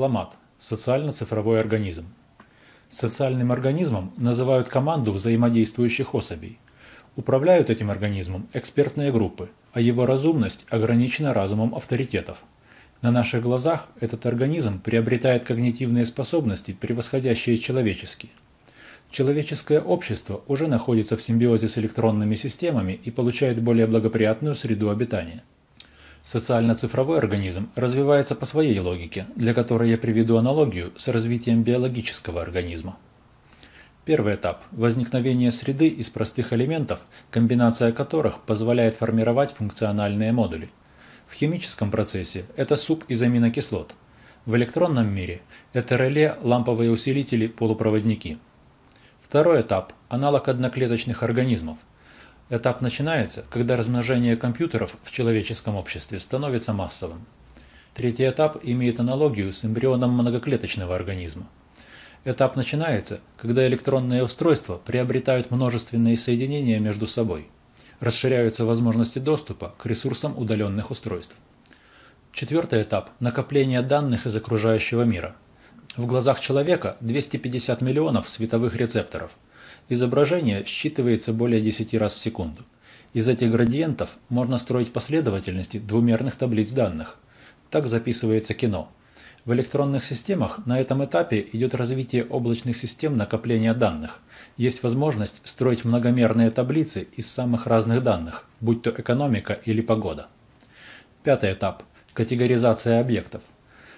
Ломат – социально-цифровой организм. Социальным организмом называют команду взаимодействующих особей. Управляют этим организмом экспертные группы, а его разумность ограничена разумом авторитетов. На наших глазах этот организм приобретает когнитивные способности, превосходящие человеческие. Человеческое общество уже находится в симбиозе с электронными системами и получает более благоприятную среду обитания. Социально-цифровой организм развивается по своей логике, для которой я приведу аналогию с развитием биологического организма. Первый этап – возникновение среды из простых элементов, комбинация которых позволяет формировать функциональные модули. В химическом процессе это суп из аминокислот. В электронном мире это реле, ламповые усилители, полупроводники. Второй этап – аналог одноклеточных организмов – Этап начинается, когда размножение компьютеров в человеческом обществе становится массовым. Третий этап имеет аналогию с эмбрионом многоклеточного организма. Этап начинается, когда электронные устройства приобретают множественные соединения между собой. Расширяются возможности доступа к ресурсам удаленных устройств. Четвертый этап – накопление данных из окружающего мира. В глазах человека 250 миллионов световых рецепторов – Изображение считывается более 10 раз в секунду. Из этих градиентов можно строить последовательности двумерных таблиц данных. Так записывается кино. В электронных системах на этом этапе идет развитие облачных систем накопления данных. Есть возможность строить многомерные таблицы из самых разных данных, будь то экономика или погода. Пятый этап – категоризация объектов.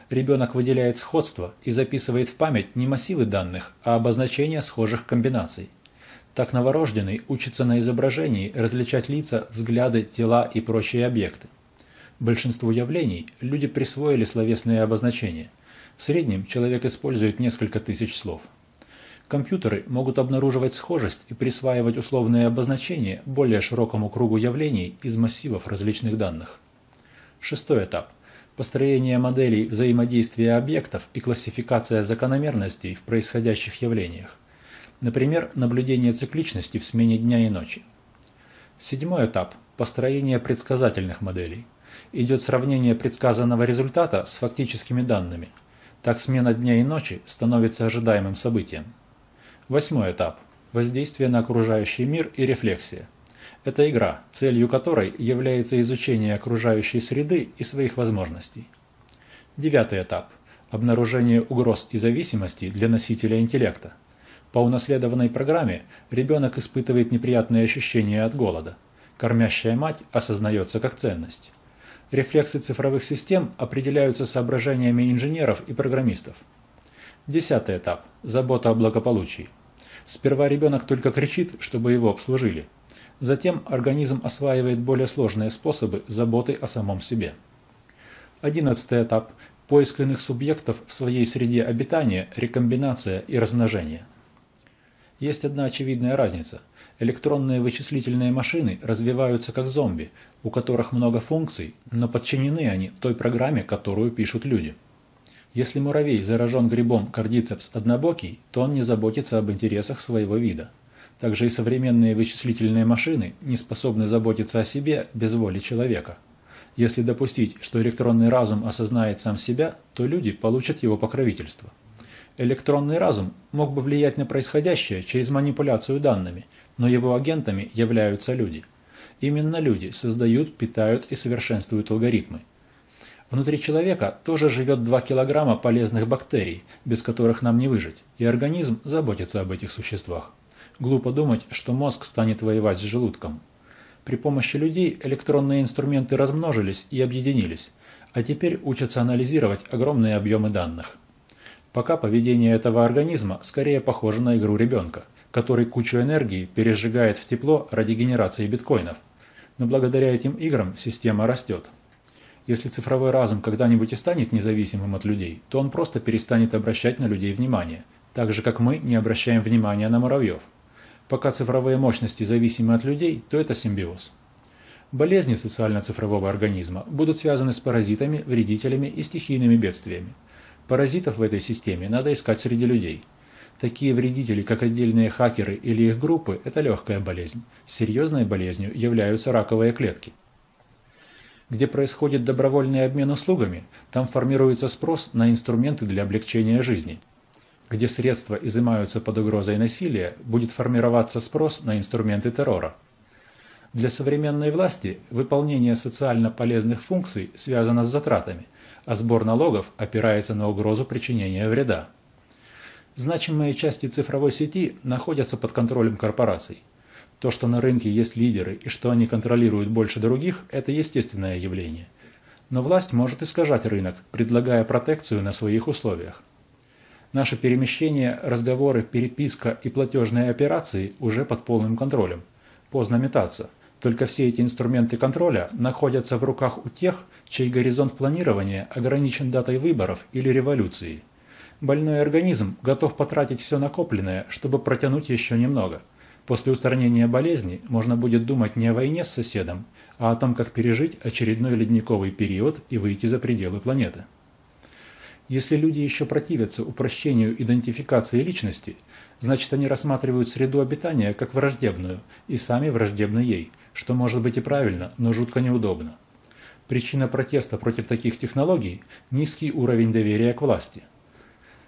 Ребенок выделяет сходство и записывает в память не массивы данных, а обозначения схожих комбинаций – так новорожденный учится на изображении различать лица, взгляды, тела и прочие объекты. Большинству явлений люди присвоили словесные обозначения. В среднем человек использует несколько тысяч слов. Компьютеры могут обнаруживать схожесть и присваивать условные обозначения более широкому кругу явлений из массивов различных данных. Шестой этап. Построение моделей взаимодействия объектов и классификация закономерностей в происходящих явлениях. Например, наблюдение цикличности в смене дня и ночи. Седьмой этап – построение предсказательных моделей. Идет сравнение предсказанного результата с фактическими данными. Так смена дня и ночи становится ожидаемым событием. Восьмой этап – воздействие на окружающий мир и рефлексия. Это игра, целью которой является изучение окружающей среды и своих возможностей. Девятый этап – обнаружение угроз и зависимости для носителя интеллекта. По унаследованной программе ребенок испытывает неприятные ощущения от голода. Кормящая мать осознается как ценность. Рефлексы цифровых систем определяются соображениями инженеров и программистов. Десятый этап – забота о благополучии. Сперва ребенок только кричит, чтобы его обслужили. Затем организм осваивает более сложные способы заботы о самом себе. Одиннадцатый этап – поиск иных субъектов в своей среде обитания, рекомбинация и размножение. Есть одна очевидная разница. Электронные вычислительные машины развиваются как зомби, у которых много функций, но подчинены они той программе, которую пишут люди. Если муравей заражен грибом кардицепс однобокий, то он не заботится об интересах своего вида. Также и современные вычислительные машины не способны заботиться о себе без воли человека. Если допустить, что электронный разум осознает сам себя, то люди получат его покровительство. Электронный разум мог бы влиять на происходящее через манипуляцию данными, но его агентами являются люди. Именно люди создают, питают и совершенствуют алгоритмы. Внутри человека тоже живет 2 килограмма полезных бактерий, без которых нам не выжить, и организм заботится об этих существах. Глупо думать, что мозг станет воевать с желудком. При помощи людей электронные инструменты размножились и объединились, а теперь учатся анализировать огромные объемы данных. Пока поведение этого организма скорее похоже на игру ребенка, который кучу энергии пережигает в тепло ради генерации биткоинов. Но благодаря этим играм система растет. Если цифровой разум когда-нибудь и станет независимым от людей, то он просто перестанет обращать на людей внимание, так же как мы не обращаем внимания на муравьев. Пока цифровые мощности зависимы от людей, то это симбиоз. Болезни социально-цифрового организма будут связаны с паразитами, вредителями и стихийными бедствиями – Паразитов в этой системе надо искать среди людей. Такие вредители, как отдельные хакеры или их группы, это легкая болезнь. Серьезной болезнью являются раковые клетки. Где происходит добровольный обмен услугами, там формируется спрос на инструменты для облегчения жизни. Где средства изымаются под угрозой насилия, будет формироваться спрос на инструменты террора. Для современной власти выполнение социально полезных функций связано с затратами а сбор налогов опирается на угрозу причинения вреда. Значимые части цифровой сети находятся под контролем корпораций. То, что на рынке есть лидеры и что они контролируют больше других, это естественное явление. Но власть может искажать рынок, предлагая протекцию на своих условиях. Наши перемещения, разговоры, переписка и платежные операции уже под полным контролем. Поздно метаться – только все эти инструменты контроля находятся в руках у тех, чей горизонт планирования ограничен датой выборов или революции. Больной организм готов потратить все накопленное, чтобы протянуть еще немного. После устранения болезни можно будет думать не о войне с соседом, а о том, как пережить очередной ледниковый период и выйти за пределы планеты. Если люди еще противятся упрощению идентификации личности, значит они рассматривают среду обитания как враждебную и сами враждебны ей – что может быть и правильно, но жутко неудобно. Причина протеста против таких технологий – низкий уровень доверия к власти.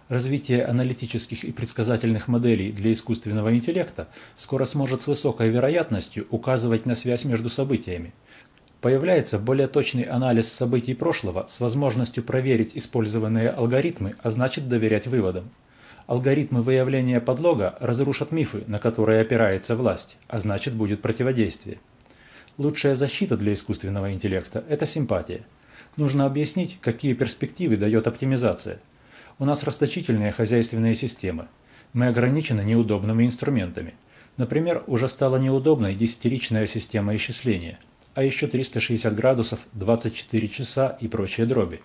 Развитие аналитических и предсказательных моделей для искусственного интеллекта скоро сможет с высокой вероятностью указывать на связь между событиями. Появляется более точный анализ событий прошлого с возможностью проверить использованные алгоритмы, а значит доверять выводам. Алгоритмы выявления подлога разрушат мифы, на которые опирается власть, а значит будет противодействие. Лучшая защита для искусственного интеллекта – это симпатия. Нужно объяснить, какие перспективы дает оптимизация. У нас расточительные хозяйственные системы. Мы ограничены неудобными инструментами. Например, уже стала неудобной десятиричная система исчисления, а еще 360 градусов, 24 часа и прочие дроби.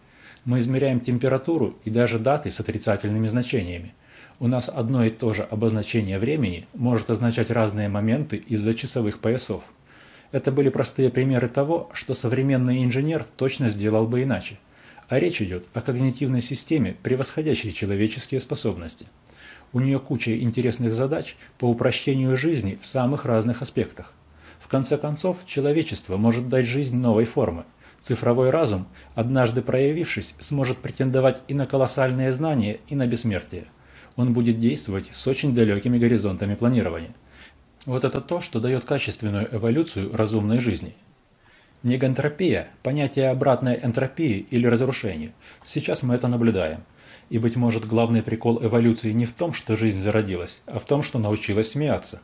Мы измеряем температуру и даже даты с отрицательными значениями. У нас одно и то же обозначение времени может означать разные моменты из-за часовых поясов. Это были простые примеры того, что современный инженер точно сделал бы иначе. А речь идет о когнитивной системе, превосходящей человеческие способности. У нее куча интересных задач по упрощению жизни в самых разных аспектах. В конце концов, человечество может дать жизнь новой формы. Цифровой разум, однажды проявившись, сможет претендовать и на колоссальные знания, и на бессмертие. Он будет действовать с очень далекими горизонтами планирования – вот это то, что дает качественную эволюцию разумной жизни. Негантропия – понятие обратной энтропии или разрушения. Сейчас мы это наблюдаем. И, быть может, главный прикол эволюции не в том, что жизнь зародилась, а в том, что научилась смеяться.